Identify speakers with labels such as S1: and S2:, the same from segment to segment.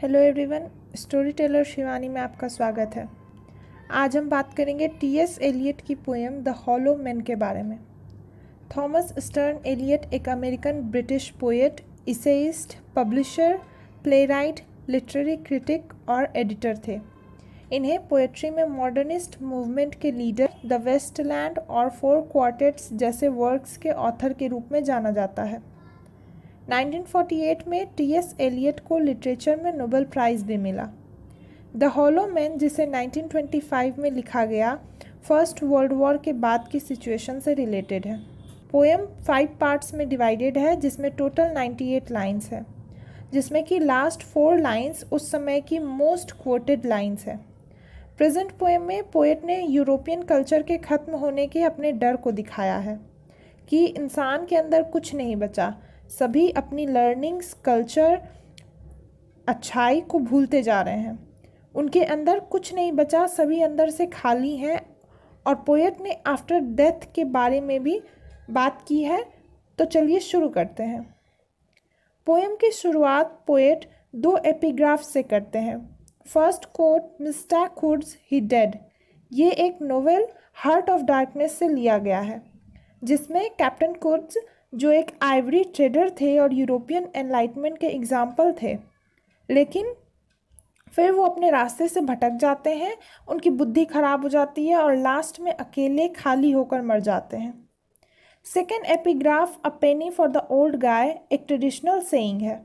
S1: Hello everyone story teller Shivani में आपका स्वागत है आज हम बात करेंगे टी एस एलियट की पोएम द हॉलो मैन के बारे में थॉमस स्टर्न एलियट एक American British poet essayist publisher playwright literary critic और एडिटर थे इन्हें पोएट्री में मॉडर्निस्ट मूवमेंट के लीडर द वेस्टलैंड और फोर क्वार्टेट्स जैसे वर्क्स के ऑथर के रूप में जाना जाता है 1948 में टी एस एलियट को लिटरेचर में नोबेल प्राइज़ भी मिला द होलो मैन जिसे 1925 में लिखा गया फर्स्ट वर्ल्ड वॉर के बाद की सिचुएशन से रिलेटेड है पोएम फाइव पार्ट्स में डिवाइडेड है जिसमें टोटल 98 लाइंस है जिसमें कि लास्ट फोर लाइंस उस समय की मोस्ट कोटेड लाइंस है प्रेजेंट पोएम में पोएट ने यूरोपियन कल्चर के ख़त्म होने के अपने डर को दिखाया है कि इंसान के अंदर कुछ नहीं बचा सभी अपनी लर्निंग्स कल्चर अच्छाई को भूलते जा रहे हैं उनके अंदर कुछ नहीं बचा सभी अंदर से खाली हैं और पोएट ने आफ्टर डेथ के बारे में भी बात की है तो चलिए शुरू करते हैं पोएम की शुरुआत पोएट दो एपीग्राफ से करते हैं first quote mister Hood's he dead ये एक नोवेल हार्ट ऑफ डार्कनेस से लिया गया है जिसमें कैप्टन कुड्स जो एक आइवरी ट्रेडर थे और यूरोपियन एनलाइटमेंट के एग्ज़ाम्पल थे लेकिन फिर वो अपने रास्ते से भटक जाते हैं उनकी बुद्धि खराब हो जाती है और लास्ट में अकेले खाली होकर मर जाते हैं second epigraph a penny for the old guy a traditional saying है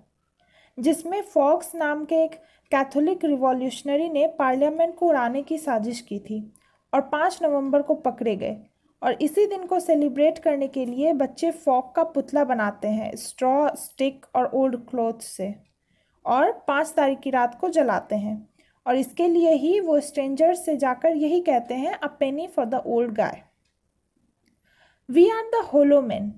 S1: जिसमें फॉक्स नाम के एक कैथोलिक रिवॉल्यूशनरी ने पार्लियामेंट को उड़ाने की साजिश की थी और पाँच नवंबर को पकड़े गए और इसी दिन को सेलिब्रेट करने के लिए बच्चे फॉक का पुतला बनाते हैं स्ट्रॉ स्टिक और ओल्ड क्लोथ से और पाँच तारीख की रात को जलाते हैं और इसके लिए ही वो स्ट्रेंजर से जाकर यही कहते हैं a penny for the old guy we are the hollow man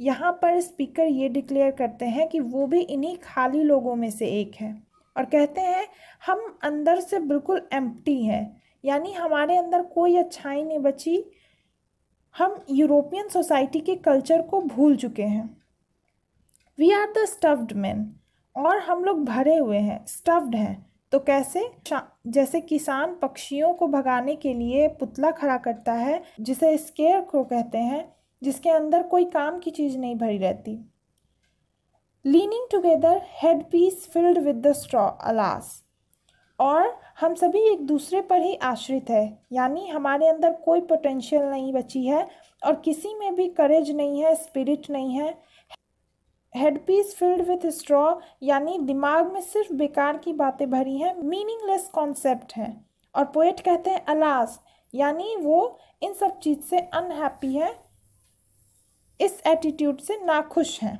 S1: यहाँ पर स्पीकर ये डिक्लेयर करते हैं कि वो भी इन्हीं खाली लोगों में से एक है और कहते हैं हम अंदर से बिल्कुल एम्प्टी हैं यानी हमारे अंदर कोई अच्छाई नहीं बची हम यूरोपियन सोसाइटी के कल्चर को भूल चुके हैं we are the stuffed man और हम लोग भरे हुए हैं स्टफ्ड हैं तो कैसे जैसे किसान पक्षियों को भगाने के लिए पुतला खड़ा करता है जिसे स्केयर को कहते हैं जिसके अंदर कोई काम की चीज़ नहीं भरी रहती leaning together headpiece filled with the straw alas और हम सभी एक दूसरे पर ही आश्रित है यानी हमारे अंदर कोई पोटेंशियल नहीं बची है और किसी में भी करेज नहीं है स्पिरिट नहीं है हेडपीस फिल्ड विथ स्ट्रॉ यानी दिमाग में सिर्फ बेकार की बातें भरी हैं मीनिंगलेस कॉन्सेप्ट हैं और पोएट कहते हैं अलास यानी वो इन सब चीज़ से अनहैप्पी है इस एटीट्यूड से नाखुश हैं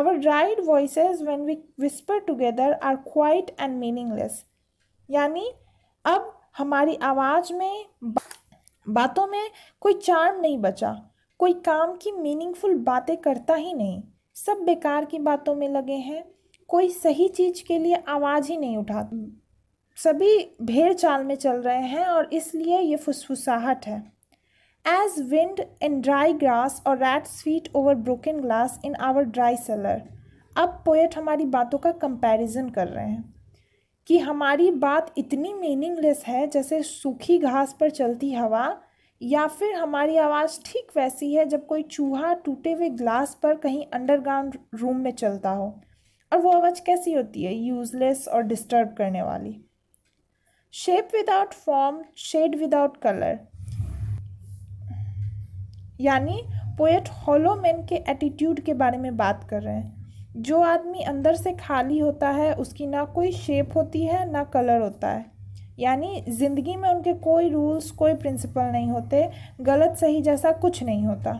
S1: our dried voice when we whisper together are quiet and meaningless यानी अब हमारी आवाज़ में बा, बातों में कोई चार्म नहीं बचा कोई काम की मीनिंगफुल बातें करता ही नहीं सब बेकार की बातों में लगे हैं कोई सही चीज़ के लिए आवाज़ ही नहीं उठा सभी भेड़ चाल में चल रहे हैं और इसलिए ये फुसफुसाहट है as wind in dry grass और rats sweet over broken glass in our dry cellar poet पोएट हमारी बातों का कंपैरिजन कर रहे हैं कि हमारी बात इतनी मीनिंगलेस है जैसे सूखी घास पर चलती हवा या फिर हमारी आवाज़ ठीक वैसी है जब कोई चूहा टूटे हुए ग्लास पर कहीं अंडरग्राउंड रूम में चलता हो और वो आवाज़ कैसी होती है यूजलेस और डिस्टर्ब करने वाली shape without form shade without colour यानी पोएट होलोमैन के एटीट्यूड के बारे में बात कर रहे हैं जो आदमी अंदर से खाली होता है उसकी ना कोई शेप होती है ना कलर होता है यानी ज़िंदगी में उनके कोई रूल्स कोई प्रिंसिपल नहीं होते गलत सही जैसा कुछ नहीं होता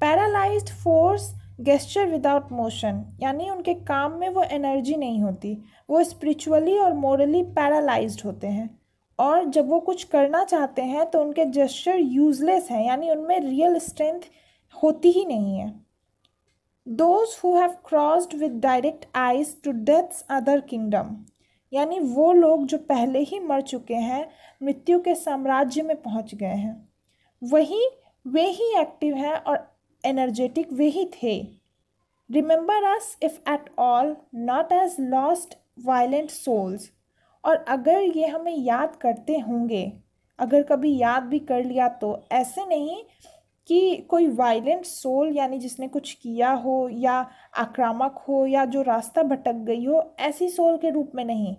S1: paralyse force gesture without motion यानी उनके काम में वो एनर्जी नहीं होती वो स्पिरिचुअली और मोरली पैरालाइज होते हैं और जब वो कुछ करना चाहते हैं तो उनके जेस्चर यूजलेस हैं यानी उनमें रियल स्ट्रेंथ होती ही नहीं है those who have crossed with direct eyes to death's other kingdom यानी वो लोग जो पहले ही मर चुके हैं मृत्यु के साम्राज्य में पहुंच गए हैं वही वे ही एक्टिव हैं और एनर्जेटिक वे ही थे remember us if at all not as lost violent souls और अगर ये हमें याद करते होंगे अगर कभी याद भी कर लिया तो ऐसे नहीं कि कोई वायलेंट सोल यानी जिसने कुछ किया हो या आक्रामक हो या जो रास्ता भटक गई हो ऐसी सोल के रूप में नहीं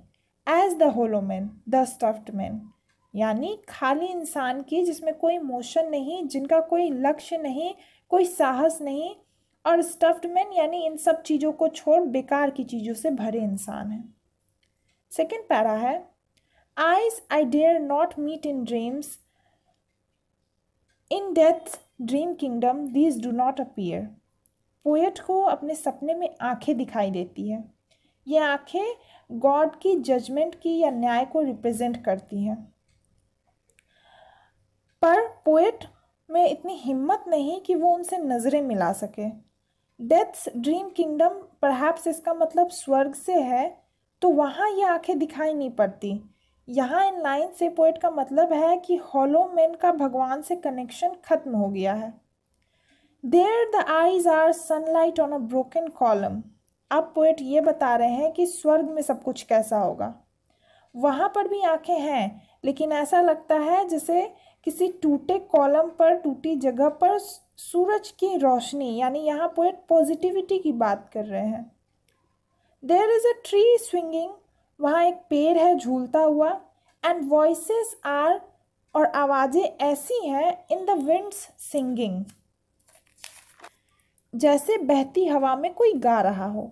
S1: as the hollow man the stuffed man यानी खाली इंसान की जिसमें कोई मोशन नहीं जिनका कोई लक्ष्य नहीं कोई साहस नहीं और स्टफ्ड मैन यानी इन सब चीज़ों को छोड़ बेकार की चीज़ों से भरे इंसान हैं सेकेंड पैरा है eyes I dare not meet in dreams in death dream kingdom these do not appear poet को अपने सपने में आंखें दिखाई देती हैं ये आंखें गॉड की जजमेंट की या न्याय को रिप्रेजेंट करती हैं पर पोएट में इतनी हिम्मत नहीं कि वो उनसे नज़रें मिला सके डेथ्स ड्रीम किंगडम पर इसका मतलब स्वर्ग से है तो वहाँ ये आंखें दिखाई नहीं पड़ती यहाँ इन लाइन से पोइट का मतलब है कि हॉलो मैन का भगवान से कनेक्शन खत्म हो गया है there the eyes are sunlight on a broken column अब पोइट ये बता रहे हैं कि स्वर्ग में सब कुछ कैसा होगा वहाँ पर भी आंखें हैं लेकिन ऐसा लगता है जैसे किसी टूटे कॉलम पर टूटी जगह पर सूरज की रोशनी यानी यहाँ पोइट पॉजिटिविटी की बात कर रहे हैं there is a tree swinging वहाँ एक पेड़ है झूलता हुआ एंड वॉइसेस आर और आवाज़ें ऐसी हैं इन द विंड्स सिंगिंग जैसे बहती हवा में कोई गा रहा हो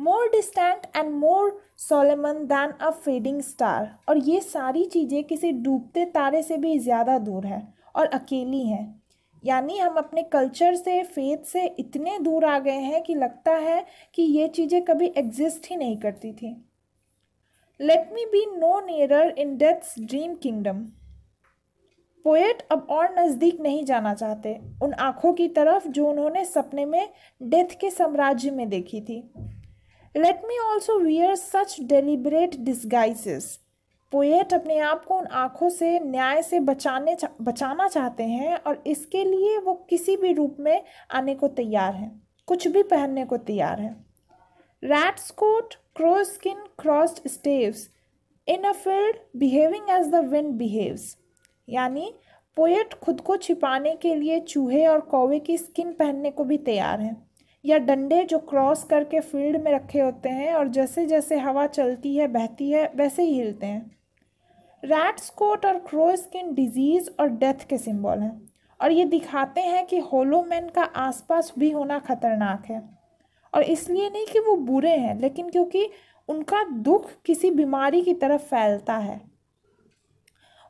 S1: more distant and more solemn than a fading star और ये सारी चीज़ें किसी डूबते तारे से भी ज़्यादा दूर है और अकेली हैं यानी हम अपने कल्चर से फेथ से इतने दूर आ गए हैं कि लगता है कि ये चीज़ें कभी एग्जिस्ट ही नहीं करती थी let me be no nearer in death's dream kingdom. Poet अब और नज़दीक नहीं जाना चाहते उन आँखों की तरफ जो उन्होंने सपने में डेथ के साम्राज्य में देखी थी let me also wear such deliberate disguises poet अपने आप को उन आँखों से न्याय से बचाने चा, बचाना चाहते हैं और इसके लिए वो किसी भी रूप में आने को तैयार हैं कुछ भी पहनने को तैयार हैं rats coat crow skin crossed staves in a field behaving as the wind behaves यानी पोएट खुद को छिपाने के लिए चूहे और कौवे की स्किन पहनने को भी तैयार है या डंडे जो क्रॉस करके फील्ड में रखे होते हैं और जैसे जैसे हवा चलती है बहती है वैसे ही हिलते हैं रैट्स कोट और क्रो स्किन डिजीज़ और डेथ के सिंबल हैं और ये दिखाते हैं कि होलोमैन का आसपास भी होना खतरनाक है और इसलिए नहीं कि वो बुरे हैं लेकिन क्योंकि उनका दुख किसी बीमारी की तरफ फैलता है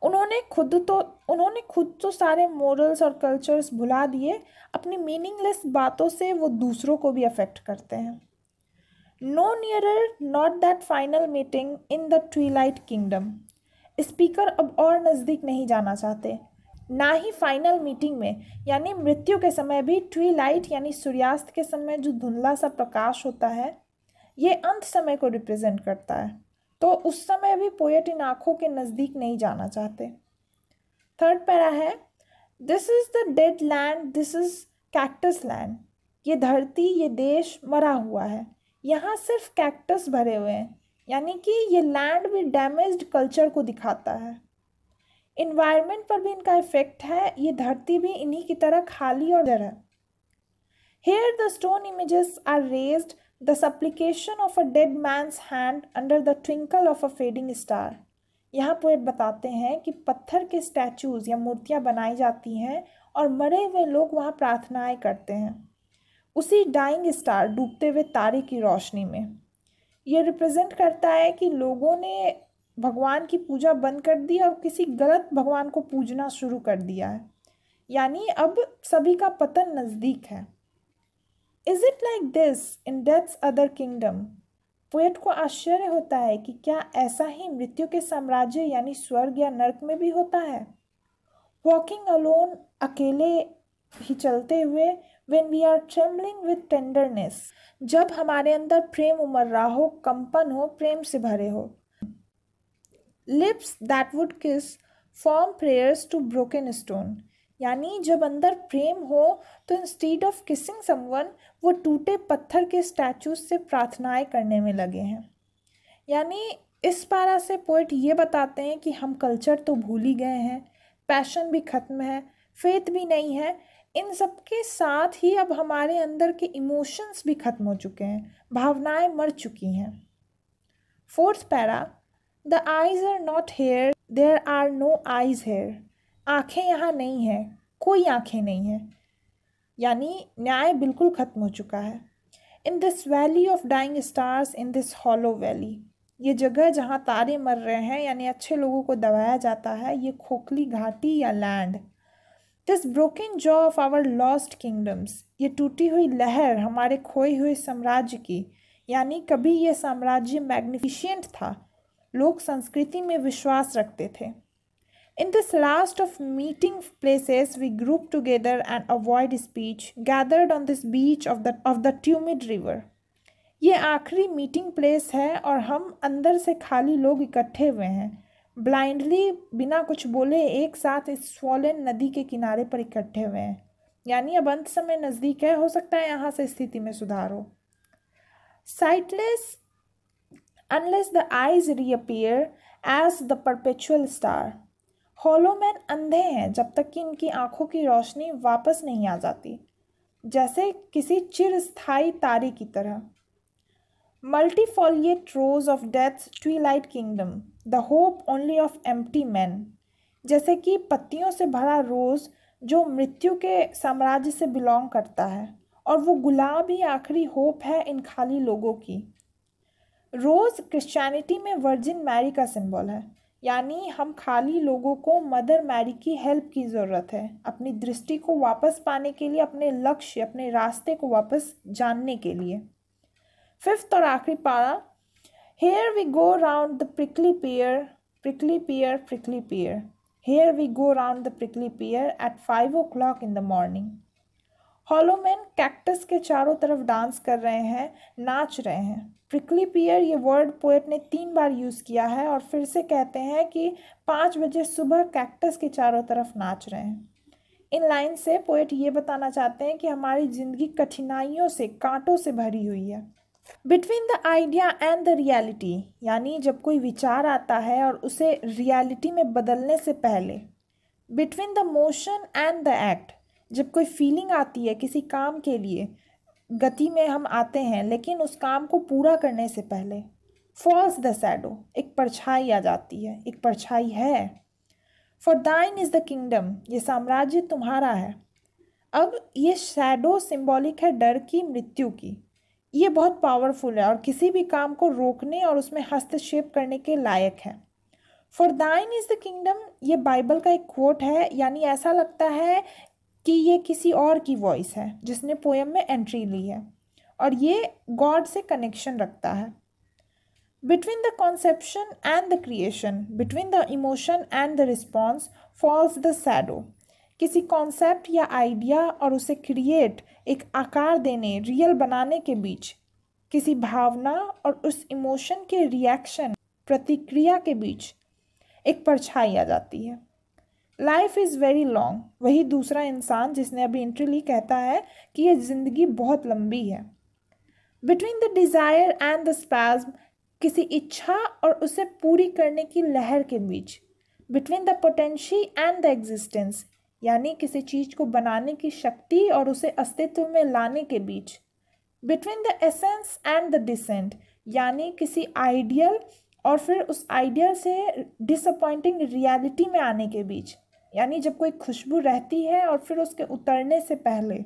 S1: उन्होंने खुद तो उन्होंने खुद तो सारे मॉरल्स और कल्चर्स भुला दिए अपनी मीनिंगलेस बातों से वो दूसरों को भी अफेक्ट करते हैं no nearer not that final meeting in the twilight kingdom speaker अब और नज़दीक नहीं जाना चाहते ना ही फाइनल मीटिंग में यानी मृत्यु के समय भी लाइट यानी सूर्यास्त के समय जो धुंधला सा प्रकाश होता है ये अंत समय को रिप्रेजेंट करता है तो उस समय भी पोएट इन आँखों के नज़दीक नहीं जाना चाहते थर्ड पैरा है this is the dead land this is cactus land ये धरती ये देश मरा हुआ है यहाँ सिर्फ कैक्टस भरे हुए हैं यानी कि ये लैंड भी डैमेज्ड कल्चर को दिखाता है इन्वायरमेंट पर भी इनका इफेक्ट है ये धरती भी इन्हीं की तरह खाली और है here the stone images are raise the supplication of a dead man's hand under the twinkle of a fading star यहाँ पोएट बताते हैं कि पत्थर के स्टैचूज़ या मूर्तियाँ बनाई जाती हैं और मरे हुए लोग वहाँ प्रार्थनाएं करते हैं उसी डाइंग स्टार डूबते हुए तारे की रोशनी में ये रिप्रेजेंट करता है कि लोगों ने भगवान की पूजा बंद कर दी और किसी गलत भगवान को पूजना शुरू कर दिया है यानी अब सभी का पतन नज़दीक है is it like this in death's other kingdom poet को आश्चर्य होता है कि क्या ऐसा ही मृत्यु के साम्राज्य यानी स्वर्ग या नर्क में भी होता है वॉकिंग अलोन अकेले ही चलते हुए when we are travelling with tenderness जब हमारे अंदर प्रेम उमर रहा हो कंपन हो प्रेम से भरे हो lips that would kiss form prayers to broken stone यानी जब अंदर प्रेम हो तो इंस्टीड ऑफ किसिंग समवन वो टूटे पत्थर के स्टैचू से प्रार्थनाएं करने में लगे हैं यानी इस पारा से पोइट ये बताते हैं कि हम कल्चर तो भूल ही गए हैं पैशन भी ख़त्म है फेथ भी नहीं है इन सब के साथ ही अब हमारे अंदर के इमोशंस भी ख़त्म हो चुके हैं भावनाएं मर चुकी हैं fourth para the eyes are not here there are no eyes here आँखें यहाँ नहीं हैं कोई आँखें नहीं हैं यानी न्याय बिल्कुल ख़त्म हो चुका है in this valley of dying stars in this hollow valley ये जगह जहाँ तारे मर रहे हैं यानी अच्छे लोगों को दबाया जाता है ये खोखली घाटी या land this broken jaw of our lost kingdoms ये टूटी हुई लहर हमारे खोए हुए साम्राज्य की यानी कभी ये साम्राज्य मैग्निफिशियंट था लोग संस्कृति में विश्वास रखते थे in this last of meeting places we group together and avoid speech gathered on this beach of the of the tumid river ये आखिरी मीटिंग प्लेस है और हम अंदर से खाली लोग इकट्ठे हुए हैं ब्लाइंडली बिना कुछ बोले एक साथ इस स्वॉलन नदी के किनारे पर इकट्ठे हुए हैं यानी अब अंत समय नज़दीक है हो सकता है यहाँ से स्थिति में सुधार हो sightless unless the eyes reappear as the perpetual star hollow man अंधे हैं जब तक कि इनकी आंखों की रोशनी वापस नहीं आ जाती जैसे किसी चिरस्थाई तारे की तरह multifoliate rose of death twilight kingdom the hope only of empty man जैसे कि पत्तियों से भरा रोज़ जो मृत्यु के साम्राज्य से बिलोंग करता है और वो गुलाब ही आखिरी होप है इन खाली लोगों की रोज़ क्रिश्चियनिटी में वर्जिन मैरी का सिंबल है यानी हम खाली लोगों को मदर मैरी की हेल्प की ज़रूरत है अपनी दृष्टि को वापस पाने के लिए अपने लक्ष्य अपने रास्ते को वापस जानने के लिए फिफ्थ और आखिरी para here we go round the prickly pear pear prickly pear here we go round the prickly pear at five o'clock in the morning hollow men cactus के चारों तरफ डांस कर रहे हैं नाच रहे हैं प्रिकली पियर ये वर्ड पोएट ने तीन बार यूज़ किया है और फिर से कहते हैं कि पाँच बजे सुबह कैक्टस के चारों तरफ नाच रहे हैं इन लाइन से पोएट ये बताना चाहते हैं कि हमारी ज़िंदगी कठिनाइयों से कांटों से भरी हुई है between the idea and the reality यानी जब कोई विचार आता है और उसे रियलिटी में बदलने से पहले between the motion and the act जब कोई फीलिंग आती है किसी काम के लिए गति में हम आते हैं लेकिन उस काम को पूरा करने से पहले फॉल्स द सैडो एक परछाई आ जाती है एक परछाई है for thine is the kingdom ये साम्राज्य तुम्हारा है अब ये शैडो सिंबॉलिक है डर की मृत्यु की ये बहुत पावरफुल है और किसी भी काम को रोकने और उसमें हस्तक्षेप करने के लायक है for thine is the kingdom ये बाइबल का एक कोट है यानी ऐसा लगता है कि ये किसी और की वॉइस है जिसने पोएम में एंट्री ली है और ये गॉड से कनेक्शन रखता है between the conception and the creation between the emotion and the response falls the shadow किसी कॉन्सेप्ट या आइडिया और उसे क्रिएट एक आकार देने रियल बनाने के बीच किसी भावना और उस इमोशन के रिएक्शन प्रतिक्रिया के बीच एक परछाई आ जाती है लाइफ इज़ वेरी लॉन्ग वही दूसरा इंसान जिसने अभी इंट्री ली कहता है कि यह ज़िंदगी बहुत लंबी है between the desire and the spasm किसी इच्छा और उसे पूरी करने की लहर के बीच between the potency and the existence यानी किसी चीज़ को बनाने की शक्ति और उसे अस्तित्व में लाने के बीच between the essence and the descent यानी किसी आइडियल और फिर उस आइडिया से डिसअपॉइंटिंग रियलिटी में आने के बीच यानी जब कोई खुशबू रहती है और फिर उसके उतरने से पहले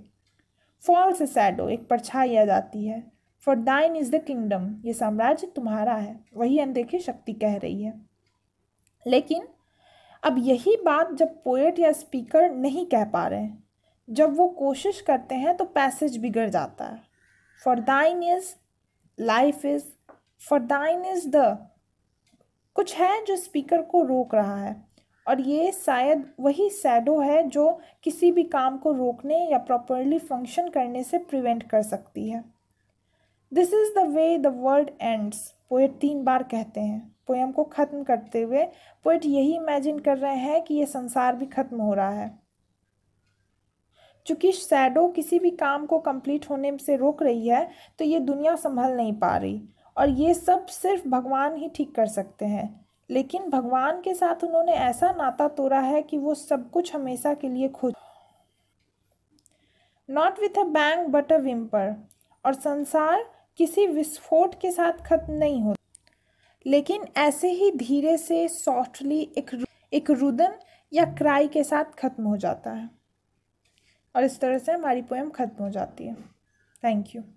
S1: फॉल्स सैडो एक परछाई आ जाती है for thine is the kingdom ये साम्राज्य तुम्हारा है वही अनदेखी शक्ति कह रही है लेकिन अब यही बात जब पोएट या स्पीकर नहीं कह पा रहे हैं जब वो कोशिश करते हैं तो पैसेज बिगड़ जाता है for thine is life is for thine is the कुछ है जो स्पीकर को रोक रहा है और ये शायद वही सैडो है जो किसी भी काम को रोकने या प्रॉपरली फंक्शन करने से प्रिवेंट कर सकती है this is the way the world ends poet तीन बार कहते हैं पोएम को ख़त्म करते हुए पोएट यही इमेजिन कर रहे हैं कि ये संसार भी ख़त्म हो रहा है चूँकि सैडो किसी भी काम को कंप्लीट होने से रोक रही है तो ये दुनिया संभल नहीं पा रही और ये सब सिर्फ भगवान ही ठीक कर सकते हैं लेकिन भगवान के साथ उन्होंने ऐसा नाता तोड़ा है कि वो सब कुछ हमेशा के लिए खुद not with a bang but a whimper और संसार किसी विस्फोट के साथ खत्म नहीं होता लेकिन ऐसे ही धीरे से सॉफ्टली एक एक रुदन या क्राई के साथ ख़त्म हो जाता है और इस तरह से हमारी पोएम ख़त्म हो जाती है थैंक यू